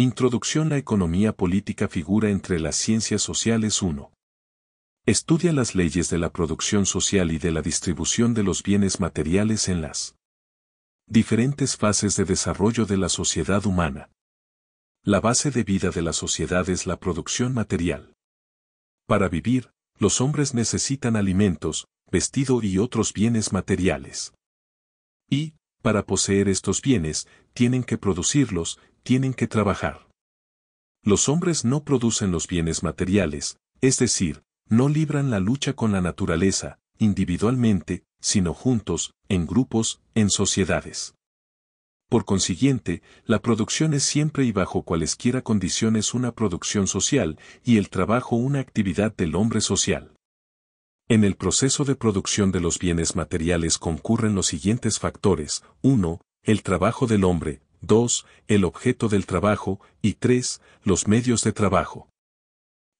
Introducción a Economía Política figura entre las ciencias sociales 1. Estudia las leyes de la producción social y de la distribución de los bienes materiales en las diferentes fases de desarrollo de la sociedad humana. La base de vida de la sociedad es la producción material. Para vivir, los hombres necesitan alimentos, vestido y otros bienes materiales. Y, para poseer estos bienes, tienen que producirlos, tienen que trabajar. Los hombres no producen los bienes materiales, es decir, no libran la lucha con la naturaleza, individualmente, sino juntos, en grupos, en sociedades. Por consiguiente, la producción es siempre y bajo cualesquiera condiciones una producción social y el trabajo una actividad del hombre social. En el proceso de producción de los bienes materiales concurren los siguientes factores, 1. El trabajo del hombre, 2. El objeto del trabajo, y 3. Los medios de trabajo.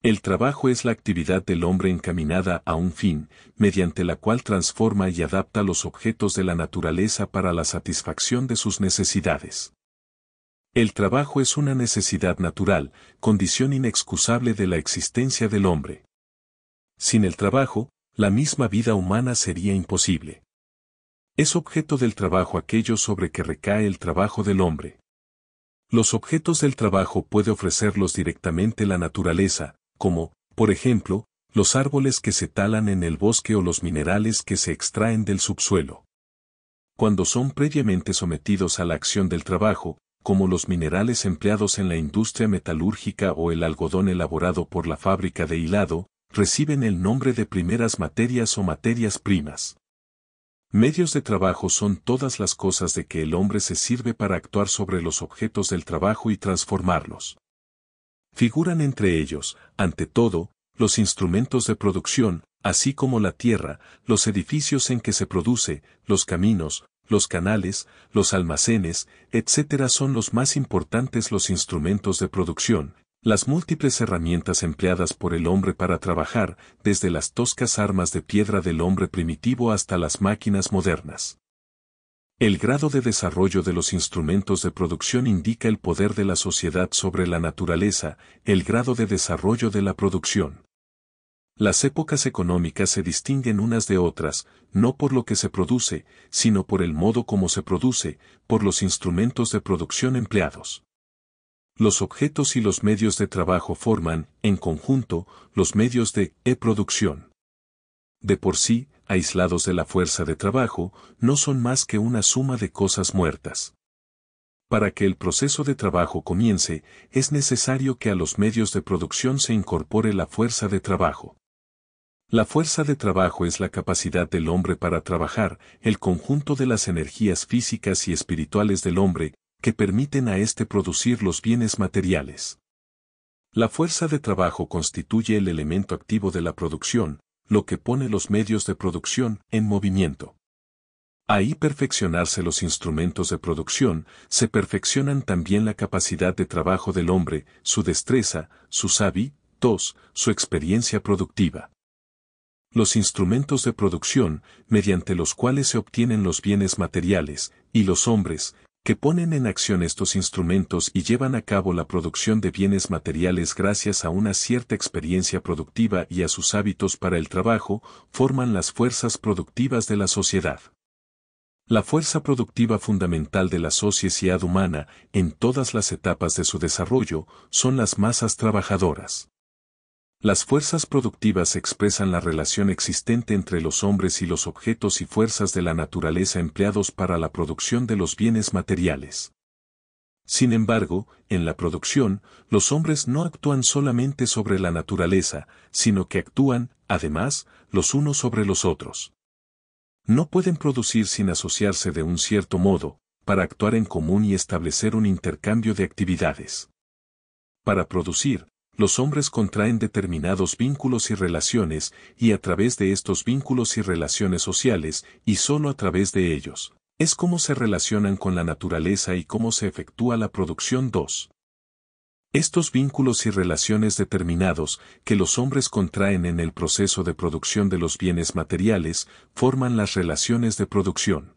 El trabajo es la actividad del hombre encaminada a un fin, mediante la cual transforma y adapta los objetos de la naturaleza para la satisfacción de sus necesidades. El trabajo es una necesidad natural, condición inexcusable de la existencia del hombre. Sin el trabajo, la misma vida humana sería imposible. Es objeto del trabajo aquello sobre que recae el trabajo del hombre. Los objetos del trabajo puede ofrecerlos directamente la naturaleza, como, por ejemplo, los árboles que se talan en el bosque o los minerales que se extraen del subsuelo. Cuando son previamente sometidos a la acción del trabajo, como los minerales empleados en la industria metalúrgica o el algodón elaborado por la fábrica de hilado, reciben el nombre de primeras materias o materias primas. Medios de trabajo son todas las cosas de que el hombre se sirve para actuar sobre los objetos del trabajo y transformarlos. Figuran entre ellos, ante todo, los instrumentos de producción, así como la tierra, los edificios en que se produce, los caminos, los canales, los almacenes, etc. son los más importantes los instrumentos de producción, las múltiples herramientas empleadas por el hombre para trabajar, desde las toscas armas de piedra del hombre primitivo hasta las máquinas modernas. El grado de desarrollo de los instrumentos de producción indica el poder de la sociedad sobre la naturaleza, el grado de desarrollo de la producción. Las épocas económicas se distinguen unas de otras, no por lo que se produce, sino por el modo como se produce, por los instrumentos de producción empleados los objetos y los medios de trabajo forman, en conjunto, los medios de e-producción. De por sí, aislados de la fuerza de trabajo, no son más que una suma de cosas muertas. Para que el proceso de trabajo comience, es necesario que a los medios de producción se incorpore la fuerza de trabajo. La fuerza de trabajo es la capacidad del hombre para trabajar, el conjunto de las energías físicas y espirituales del hombre, que permiten a éste producir los bienes materiales. La fuerza de trabajo constituye el elemento activo de la producción, lo que pone los medios de producción en movimiento. Ahí perfeccionarse los instrumentos de producción, se perfeccionan también la capacidad de trabajo del hombre, su destreza, su sus tos, su experiencia productiva. Los instrumentos de producción, mediante los cuales se obtienen los bienes materiales, y los hombres, que ponen en acción estos instrumentos y llevan a cabo la producción de bienes materiales gracias a una cierta experiencia productiva y a sus hábitos para el trabajo, forman las fuerzas productivas de la sociedad. La fuerza productiva fundamental de la sociedad humana, en todas las etapas de su desarrollo, son las masas trabajadoras. Las fuerzas productivas expresan la relación existente entre los hombres y los objetos y fuerzas de la naturaleza empleados para la producción de los bienes materiales. Sin embargo, en la producción, los hombres no actúan solamente sobre la naturaleza, sino que actúan, además, los unos sobre los otros. No pueden producir sin asociarse de un cierto modo, para actuar en común y establecer un intercambio de actividades. Para producir, los hombres contraen determinados vínculos y relaciones, y a través de estos vínculos y relaciones sociales, y solo a través de ellos, es cómo se relacionan con la naturaleza y cómo se efectúa la producción 2. Estos vínculos y relaciones determinados que los hombres contraen en el proceso de producción de los bienes materiales forman las relaciones de producción.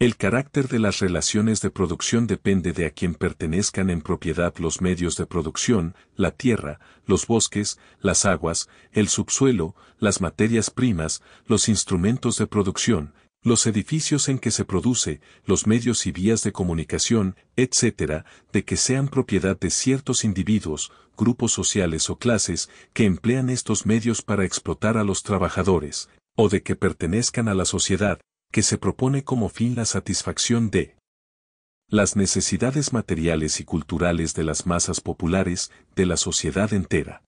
El carácter de las relaciones de producción depende de a quien pertenezcan en propiedad los medios de producción, la tierra, los bosques, las aguas, el subsuelo, las materias primas, los instrumentos de producción, los edificios en que se produce, los medios y vías de comunicación, etc., de que sean propiedad de ciertos individuos, grupos sociales o clases que emplean estos medios para explotar a los trabajadores, o de que pertenezcan a la sociedad, que se propone como fin la satisfacción de las necesidades materiales y culturales de las masas populares de la sociedad entera.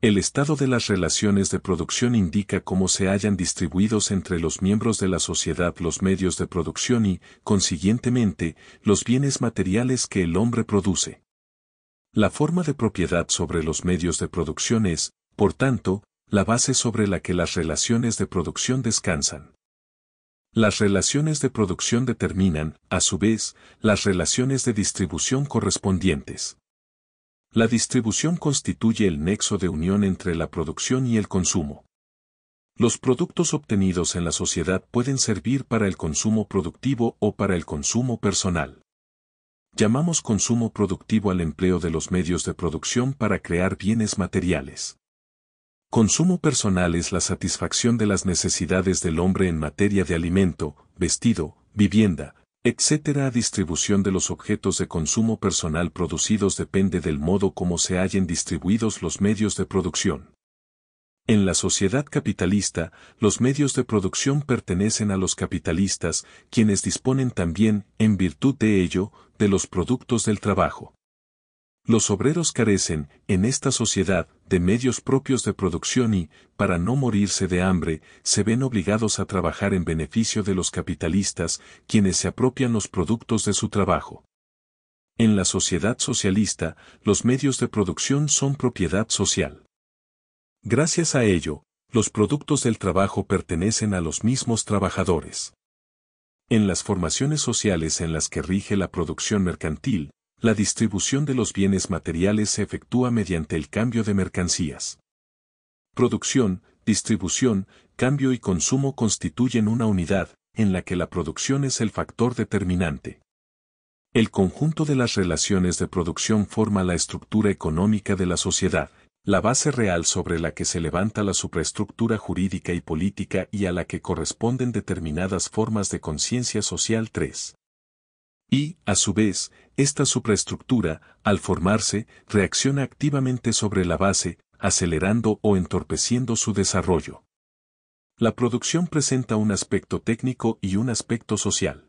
El estado de las relaciones de producción indica cómo se hayan distribuidos entre los miembros de la sociedad los medios de producción y, consiguientemente, los bienes materiales que el hombre produce. La forma de propiedad sobre los medios de producción es, por tanto, la base sobre la que las relaciones de producción descansan. Las relaciones de producción determinan, a su vez, las relaciones de distribución correspondientes. La distribución constituye el nexo de unión entre la producción y el consumo. Los productos obtenidos en la sociedad pueden servir para el consumo productivo o para el consumo personal. Llamamos consumo productivo al empleo de los medios de producción para crear bienes materiales. Consumo personal es la satisfacción de las necesidades del hombre en materia de alimento, vestido, vivienda, etc. Distribución de los objetos de consumo personal producidos depende del modo como se hallen distribuidos los medios de producción. En la sociedad capitalista, los medios de producción pertenecen a los capitalistas, quienes disponen también, en virtud de ello, de los productos del trabajo. Los obreros carecen, en esta sociedad, de medios propios de producción y, para no morirse de hambre, se ven obligados a trabajar en beneficio de los capitalistas, quienes se apropian los productos de su trabajo. En la sociedad socialista, los medios de producción son propiedad social. Gracias a ello, los productos del trabajo pertenecen a los mismos trabajadores. En las formaciones sociales en las que rige la producción mercantil, la distribución de los bienes materiales se efectúa mediante el cambio de mercancías. Producción, distribución, cambio y consumo constituyen una unidad, en la que la producción es el factor determinante. El conjunto de las relaciones de producción forma la estructura económica de la sociedad, la base real sobre la que se levanta la supraestructura jurídica y política y a la que corresponden determinadas formas de conciencia social 3. Y, a su vez, esta supraestructura, al formarse, reacciona activamente sobre la base, acelerando o entorpeciendo su desarrollo. La producción presenta un aspecto técnico y un aspecto social.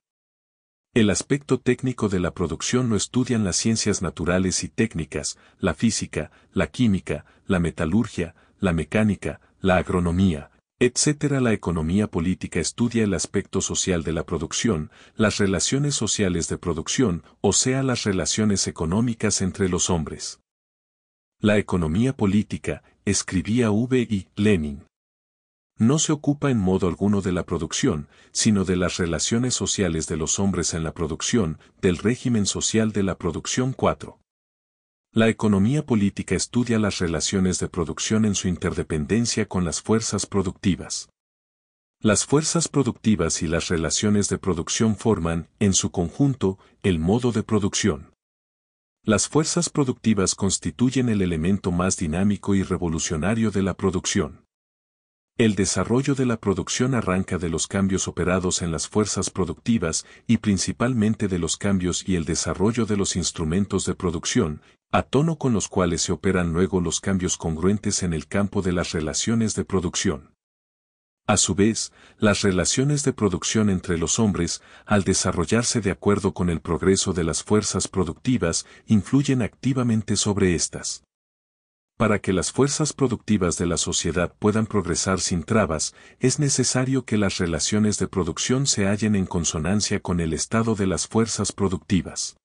El aspecto técnico de la producción lo estudian las ciencias naturales y técnicas, la física, la química, la metalurgia, la mecánica, la agronomía, etc. La economía política estudia el aspecto social de la producción, las relaciones sociales de producción, o sea, las relaciones económicas entre los hombres. La economía política, escribía V. I. Lenin. No se ocupa en modo alguno de la producción, sino de las relaciones sociales de los hombres en la producción, del régimen social de la producción 4. La economía política estudia las relaciones de producción en su interdependencia con las fuerzas productivas. Las fuerzas productivas y las relaciones de producción forman, en su conjunto, el modo de producción. Las fuerzas productivas constituyen el elemento más dinámico y revolucionario de la producción. El desarrollo de la producción arranca de los cambios operados en las fuerzas productivas y principalmente de los cambios y el desarrollo de los instrumentos de producción, a tono con los cuales se operan luego los cambios congruentes en el campo de las relaciones de producción. A su vez, las relaciones de producción entre los hombres, al desarrollarse de acuerdo con el progreso de las fuerzas productivas, influyen activamente sobre estas. Para que las fuerzas productivas de la sociedad puedan progresar sin trabas, es necesario que las relaciones de producción se hallen en consonancia con el estado de las fuerzas productivas.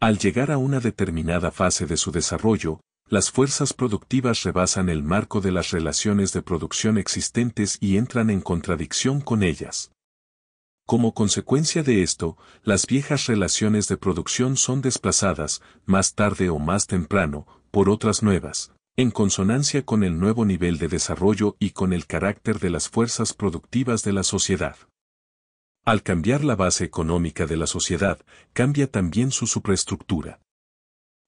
Al llegar a una determinada fase de su desarrollo, las fuerzas productivas rebasan el marco de las relaciones de producción existentes y entran en contradicción con ellas. Como consecuencia de esto, las viejas relaciones de producción son desplazadas, más tarde o más temprano, por otras nuevas, en consonancia con el nuevo nivel de desarrollo y con el carácter de las fuerzas productivas de la sociedad. Al cambiar la base económica de la sociedad, cambia también su supraestructura.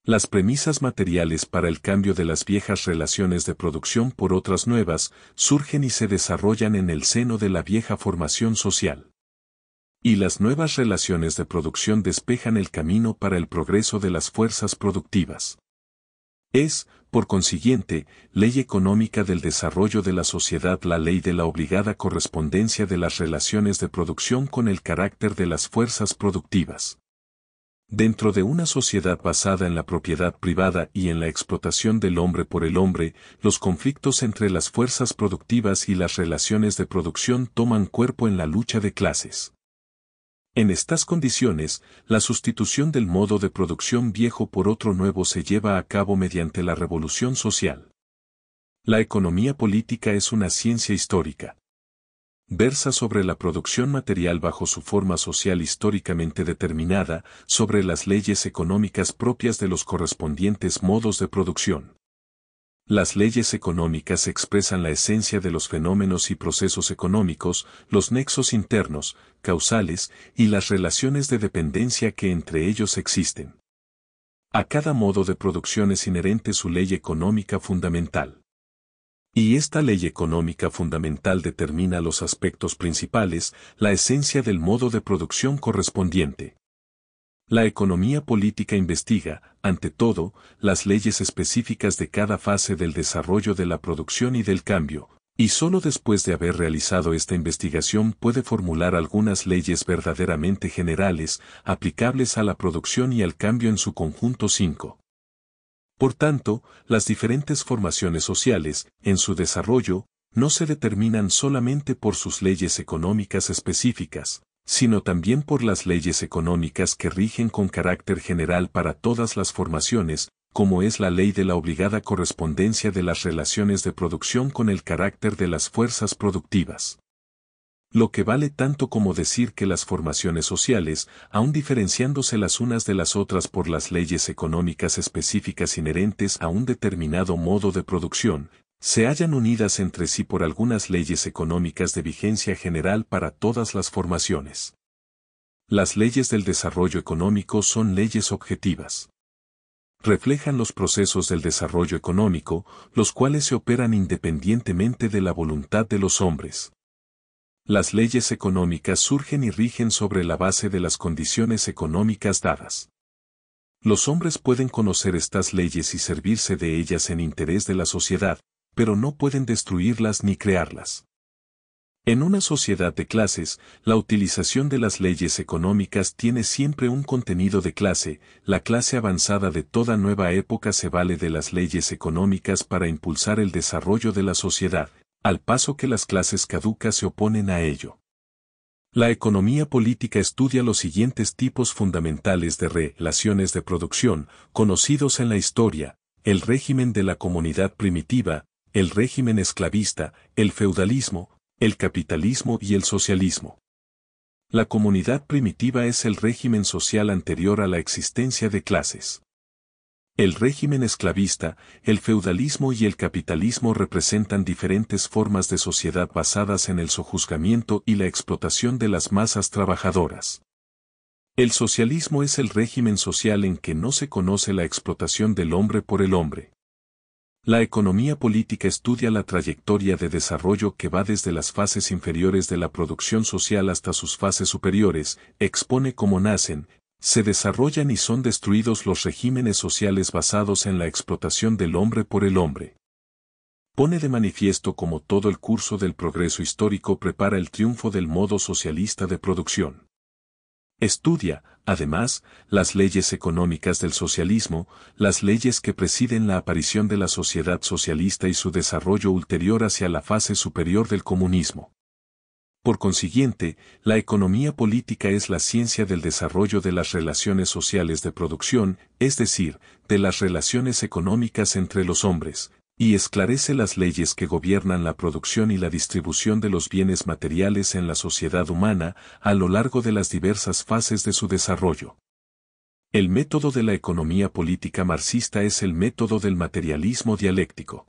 Las premisas materiales para el cambio de las viejas relaciones de producción por otras nuevas surgen y se desarrollan en el seno de la vieja formación social. Y las nuevas relaciones de producción despejan el camino para el progreso de las fuerzas productivas. Es, por consiguiente, ley económica del desarrollo de la sociedad la ley de la obligada correspondencia de las relaciones de producción con el carácter de las fuerzas productivas. Dentro de una sociedad basada en la propiedad privada y en la explotación del hombre por el hombre, los conflictos entre las fuerzas productivas y las relaciones de producción toman cuerpo en la lucha de clases. En estas condiciones, la sustitución del modo de producción viejo por otro nuevo se lleva a cabo mediante la revolución social. La economía política es una ciencia histórica. Versa sobre la producción material bajo su forma social históricamente determinada, sobre las leyes económicas propias de los correspondientes modos de producción. Las leyes económicas expresan la esencia de los fenómenos y procesos económicos, los nexos internos, causales, y las relaciones de dependencia que entre ellos existen. A cada modo de producción es inherente su ley económica fundamental. Y esta ley económica fundamental determina los aspectos principales, la esencia del modo de producción correspondiente. La economía política investiga, ante todo, las leyes específicas de cada fase del desarrollo de la producción y del cambio, y solo después de haber realizado esta investigación puede formular algunas leyes verdaderamente generales, aplicables a la producción y al cambio en su conjunto 5. Por tanto, las diferentes formaciones sociales, en su desarrollo, no se determinan solamente por sus leyes económicas específicas, sino también por las leyes económicas que rigen con carácter general para todas las formaciones, como es la ley de la obligada correspondencia de las relaciones de producción con el carácter de las fuerzas productivas. Lo que vale tanto como decir que las formaciones sociales, aun diferenciándose las unas de las otras por las leyes económicas específicas inherentes a un determinado modo de producción, se hallan unidas entre sí por algunas leyes económicas de vigencia general para todas las formaciones. Las leyes del desarrollo económico son leyes objetivas. Reflejan los procesos del desarrollo económico, los cuales se operan independientemente de la voluntad de los hombres. Las leyes económicas surgen y rigen sobre la base de las condiciones económicas dadas. Los hombres pueden conocer estas leyes y servirse de ellas en interés de la sociedad, pero no pueden destruirlas ni crearlas. En una sociedad de clases, la utilización de las leyes económicas tiene siempre un contenido de clase, la clase avanzada de toda nueva época se vale de las leyes económicas para impulsar el desarrollo de la sociedad, al paso que las clases caducas se oponen a ello. La economía política estudia los siguientes tipos fundamentales de relaciones de producción, conocidos en la historia, el régimen de la comunidad primitiva, el régimen esclavista, el feudalismo, el capitalismo y el socialismo. La comunidad primitiva es el régimen social anterior a la existencia de clases. El régimen esclavista, el feudalismo y el capitalismo representan diferentes formas de sociedad basadas en el sojuzgamiento y la explotación de las masas trabajadoras. El socialismo es el régimen social en que no se conoce la explotación del hombre por el hombre. La economía política estudia la trayectoria de desarrollo que va desde las fases inferiores de la producción social hasta sus fases superiores, expone cómo nacen, se desarrollan y son destruidos los regímenes sociales basados en la explotación del hombre por el hombre. Pone de manifiesto cómo todo el curso del progreso histórico prepara el triunfo del modo socialista de producción. Estudia, Además, las leyes económicas del socialismo, las leyes que presiden la aparición de la sociedad socialista y su desarrollo ulterior hacia la fase superior del comunismo. Por consiguiente, la economía política es la ciencia del desarrollo de las relaciones sociales de producción, es decir, de las relaciones económicas entre los hombres, y esclarece las leyes que gobiernan la producción y la distribución de los bienes materiales en la sociedad humana a lo largo de las diversas fases de su desarrollo. El método de la economía política marxista es el método del materialismo dialéctico.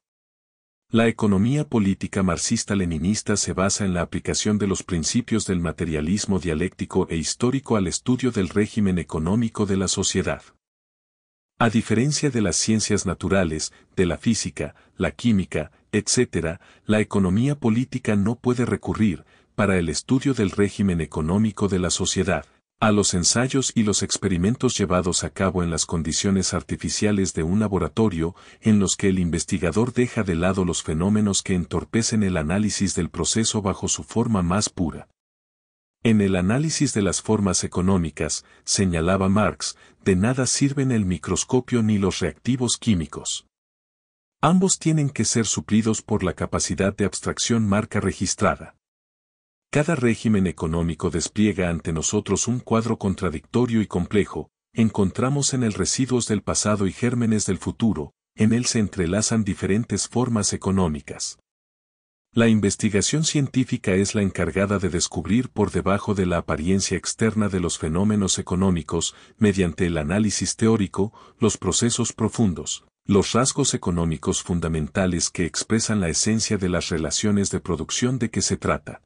La economía política marxista-leninista se basa en la aplicación de los principios del materialismo dialéctico e histórico al estudio del régimen económico de la sociedad. A diferencia de las ciencias naturales, de la física, la química, etc., la economía política no puede recurrir, para el estudio del régimen económico de la sociedad, a los ensayos y los experimentos llevados a cabo en las condiciones artificiales de un laboratorio, en los que el investigador deja de lado los fenómenos que entorpecen el análisis del proceso bajo su forma más pura. En el análisis de las formas económicas, señalaba Marx, de nada sirven el microscopio ni los reactivos químicos. Ambos tienen que ser suplidos por la capacidad de abstracción marca registrada. Cada régimen económico despliega ante nosotros un cuadro contradictorio y complejo, encontramos en el residuos del pasado y gérmenes del futuro, en él se entrelazan diferentes formas económicas. La investigación científica es la encargada de descubrir por debajo de la apariencia externa de los fenómenos económicos, mediante el análisis teórico, los procesos profundos, los rasgos económicos fundamentales que expresan la esencia de las relaciones de producción de que se trata.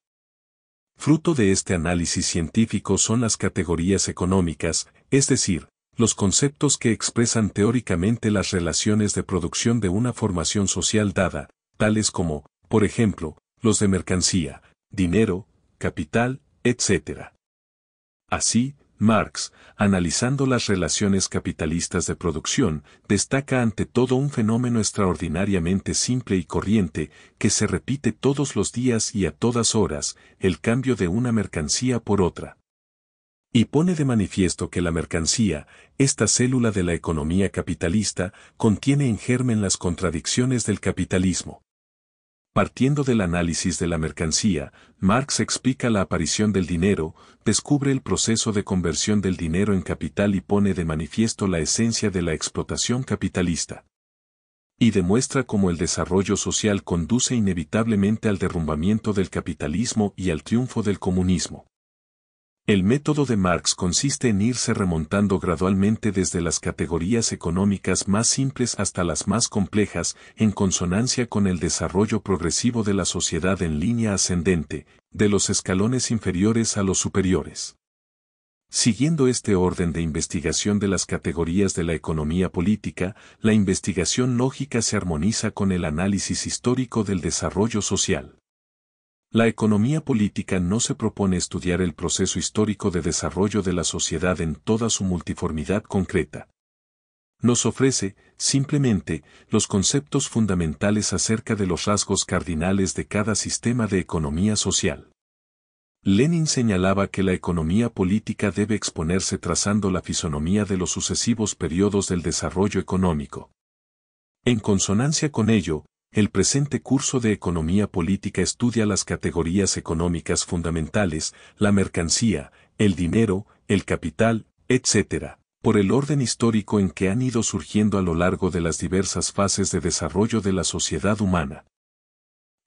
Fruto de este análisis científico son las categorías económicas, es decir, los conceptos que expresan teóricamente las relaciones de producción de una formación social dada, tales como por ejemplo, los de mercancía, dinero, capital, etc. Así, Marx, analizando las relaciones capitalistas de producción, destaca ante todo un fenómeno extraordinariamente simple y corriente que se repite todos los días y a todas horas, el cambio de una mercancía por otra. Y pone de manifiesto que la mercancía, esta célula de la economía capitalista, contiene en germen las contradicciones del capitalismo. Partiendo del análisis de la mercancía, Marx explica la aparición del dinero, descubre el proceso de conversión del dinero en capital y pone de manifiesto la esencia de la explotación capitalista. Y demuestra cómo el desarrollo social conduce inevitablemente al derrumbamiento del capitalismo y al triunfo del comunismo. El método de Marx consiste en irse remontando gradualmente desde las categorías económicas más simples hasta las más complejas, en consonancia con el desarrollo progresivo de la sociedad en línea ascendente, de los escalones inferiores a los superiores. Siguiendo este orden de investigación de las categorías de la economía política, la investigación lógica se armoniza con el análisis histórico del desarrollo social. La economía política no se propone estudiar el proceso histórico de desarrollo de la sociedad en toda su multiformidad concreta. Nos ofrece, simplemente, los conceptos fundamentales acerca de los rasgos cardinales de cada sistema de economía social. Lenin señalaba que la economía política debe exponerse trazando la fisonomía de los sucesivos periodos del desarrollo económico. En consonancia con ello, el presente curso de Economía Política estudia las categorías económicas fundamentales, la mercancía, el dinero, el capital, etc., por el orden histórico en que han ido surgiendo a lo largo de las diversas fases de desarrollo de la sociedad humana.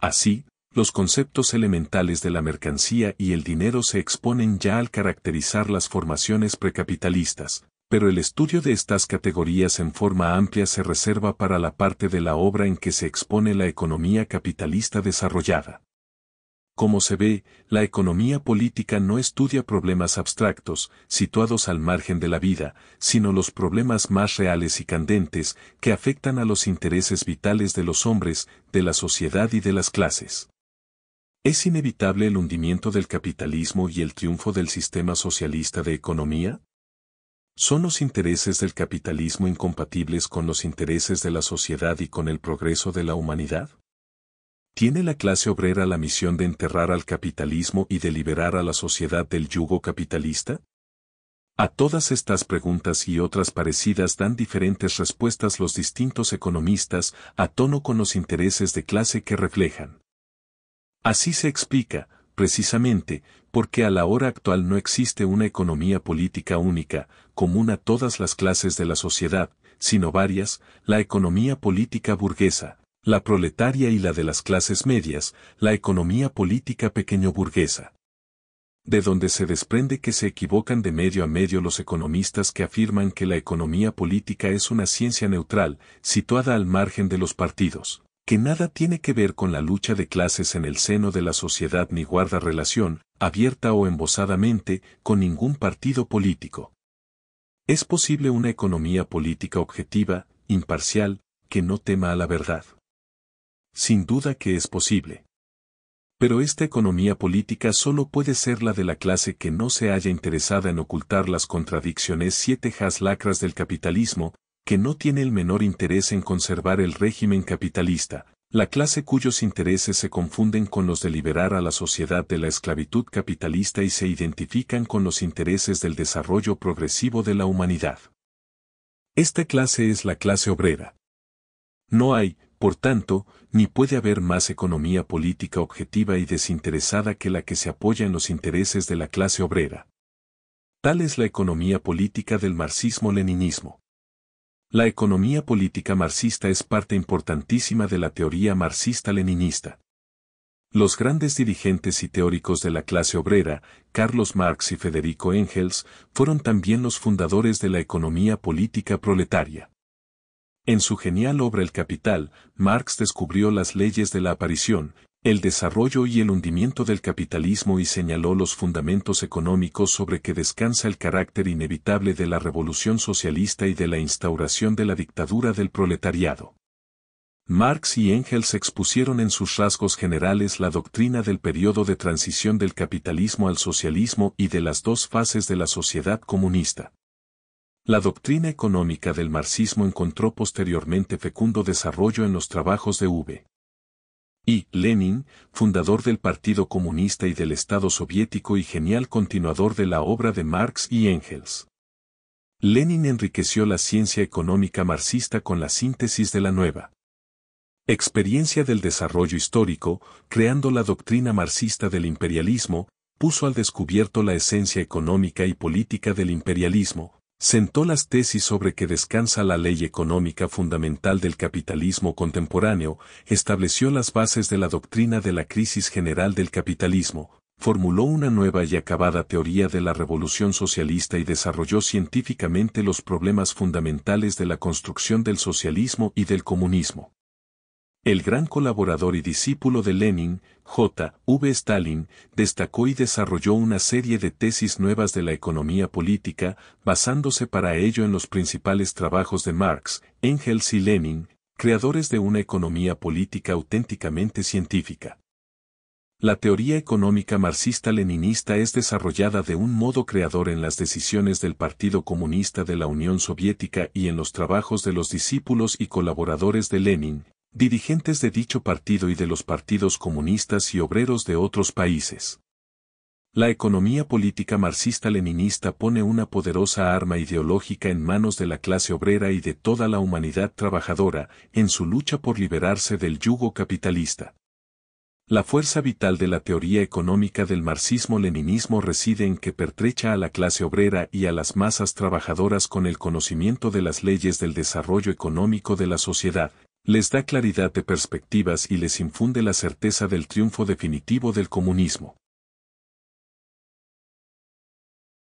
Así, los conceptos elementales de la mercancía y el dinero se exponen ya al caracterizar las formaciones precapitalistas, pero el estudio de estas categorías en forma amplia se reserva para la parte de la obra en que se expone la economía capitalista desarrollada. Como se ve, la economía política no estudia problemas abstractos, situados al margen de la vida, sino los problemas más reales y candentes que afectan a los intereses vitales de los hombres, de la sociedad y de las clases. ¿Es inevitable el hundimiento del capitalismo y el triunfo del sistema socialista de economía? Son los intereses del capitalismo incompatibles con los intereses de la sociedad y con el progreso de la humanidad. ¿Tiene la clase obrera la misión de enterrar al capitalismo y de liberar a la sociedad del yugo capitalista? A todas estas preguntas y otras parecidas dan diferentes respuestas los distintos economistas a tono con los intereses de clase que reflejan. Así se explica, precisamente, por qué a la hora actual no existe una economía política única, común a todas las clases de la sociedad, sino varias, la economía política burguesa, la proletaria y la de las clases medias, la economía política pequeño burguesa. De donde se desprende que se equivocan de medio a medio los economistas que afirman que la economía política es una ciencia neutral, situada al margen de los partidos, que nada tiene que ver con la lucha de clases en el seno de la sociedad ni guarda relación, abierta o embosadamente, con ningún partido político. Es posible una economía política objetiva, imparcial, que no tema a la verdad. Sin duda que es posible. Pero esta economía política solo puede ser la de la clase que no se haya interesada en ocultar las contradicciones siete lacras del capitalismo, que no tiene el menor interés en conservar el régimen capitalista, la clase cuyos intereses se confunden con los de liberar a la sociedad de la esclavitud capitalista y se identifican con los intereses del desarrollo progresivo de la humanidad. Esta clase es la clase obrera. No hay, por tanto, ni puede haber más economía política objetiva y desinteresada que la que se apoya en los intereses de la clase obrera. Tal es la economía política del marxismo-leninismo. La economía política marxista es parte importantísima de la teoría marxista-leninista. Los grandes dirigentes y teóricos de la clase obrera, Carlos Marx y Federico Engels, fueron también los fundadores de la economía política proletaria. En su genial obra El Capital, Marx descubrió las leyes de la aparición, el desarrollo y el hundimiento del capitalismo y señaló los fundamentos económicos sobre que descansa el carácter inevitable de la revolución socialista y de la instauración de la dictadura del proletariado. Marx y Engels expusieron en sus rasgos generales la doctrina del periodo de transición del capitalismo al socialismo y de las dos fases de la sociedad comunista. La doctrina económica del marxismo encontró posteriormente fecundo desarrollo en los trabajos de V y Lenin, fundador del Partido Comunista y del Estado Soviético y genial continuador de la obra de Marx y Engels. Lenin enriqueció la ciencia económica marxista con la síntesis de la nueva experiencia del desarrollo histórico, creando la doctrina marxista del imperialismo, puso al descubierto la esencia económica y política del imperialismo, sentó las tesis sobre que descansa la ley económica fundamental del capitalismo contemporáneo, estableció las bases de la doctrina de la crisis general del capitalismo, formuló una nueva y acabada teoría de la revolución socialista y desarrolló científicamente los problemas fundamentales de la construcción del socialismo y del comunismo. El gran colaborador y discípulo de Lenin, J. V. Stalin, destacó y desarrolló una serie de tesis nuevas de la economía política, basándose para ello en los principales trabajos de Marx, Engels y Lenin, creadores de una economía política auténticamente científica. La teoría económica marxista-leninista es desarrollada de un modo creador en las decisiones del Partido Comunista de la Unión Soviética y en los trabajos de los discípulos y colaboradores de Lenin, dirigentes de dicho partido y de los partidos comunistas y obreros de otros países. La economía política marxista-leninista pone una poderosa arma ideológica en manos de la clase obrera y de toda la humanidad trabajadora en su lucha por liberarse del yugo capitalista. La fuerza vital de la teoría económica del marxismo-leninismo reside en que pertrecha a la clase obrera y a las masas trabajadoras con el conocimiento de las leyes del desarrollo económico de la sociedad, les da claridad de perspectivas y les infunde la certeza del triunfo definitivo del comunismo.